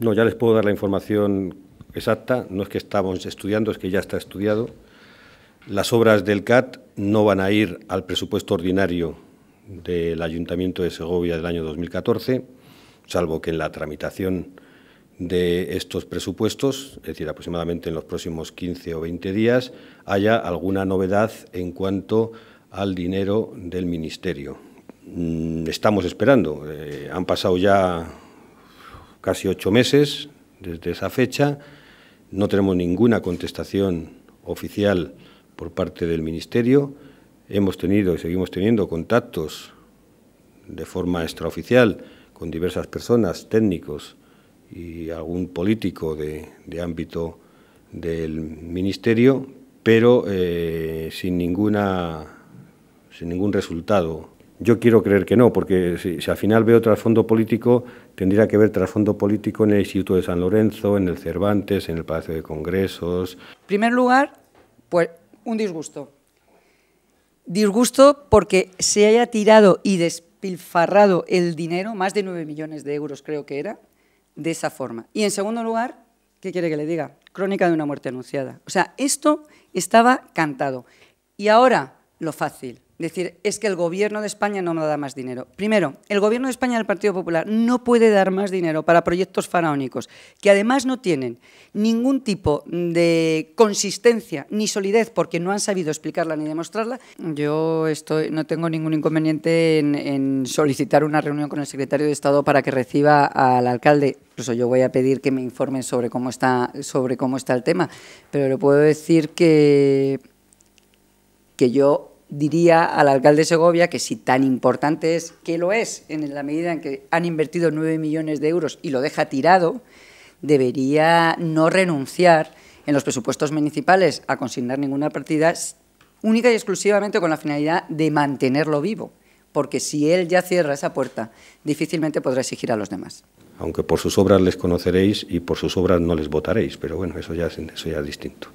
No, ya les puedo dar la información exacta. No es que estamos estudiando, es que ya está estudiado. Las obras del CAT no van a ir al presupuesto ordinario del Ayuntamiento de Segovia del año 2014, salvo que en la tramitación de estos presupuestos, es decir, aproximadamente en los próximos 15 o 20 días, haya alguna novedad en cuanto al dinero del Ministerio. Mm, estamos esperando, eh, han pasado ya casi ocho meses desde esa fecha. No tenemos ninguna contestación oficial por parte del Ministerio. Hemos tenido y seguimos teniendo contactos de forma extraoficial con diversas personas, técnicos y algún político de, ámbito del Ministerio, pero eh, sin, ninguna, sin ningún resultado yo quiero creer que no, porque si, al final veo trasfondo político, tendría que ver trasfondo político en el Instituto de San Lorenzo, en el Cervantes, en el Palacio de Congresos. En primer lugar, pues un disgusto. Disgusto porque se haya tirado y despilfarrado el dinero, más de nueve millones de euros creo que era, de esa forma. Y en segundo lugar, ¿qué quiere que le diga? Crónica de una muerte anunciada. O sea, esto estaba cantado. Y ahora, lo fácil decir, es que el gobierno de España no me da más dinero. Primero, el gobierno de España del Partido Popular no puede dar más dinero para proyectos faraónicos, que además no tienen ningún tipo de consistencia ni solidez porque no han sabido explicarla ni demostrarla. Yo estoy, no tengo ningún inconveniente en, solicitar una reunión con el secretario de Estado para que reciba al alcalde. Incluso yo voy a pedir que me informen sobre cómo está, sobre cómo está el tema, pero le puedo decir que yo diría al alcalde de Segovia que si tan importante es, que lo es, en la medida en que han invertido 9 millones de euros y lo deja tirado, debería no renunciar en los presupuestos municipales a consignar ninguna partida única y exclusivamente con la finalidad de mantenerlo vivo, porque si él ya cierra esa puerta, difícilmente podrá exigir a los demás. Aunque por sus obras les conoceréis y por sus obras no les votaréis, pero bueno, eso ya eso ya es distinto.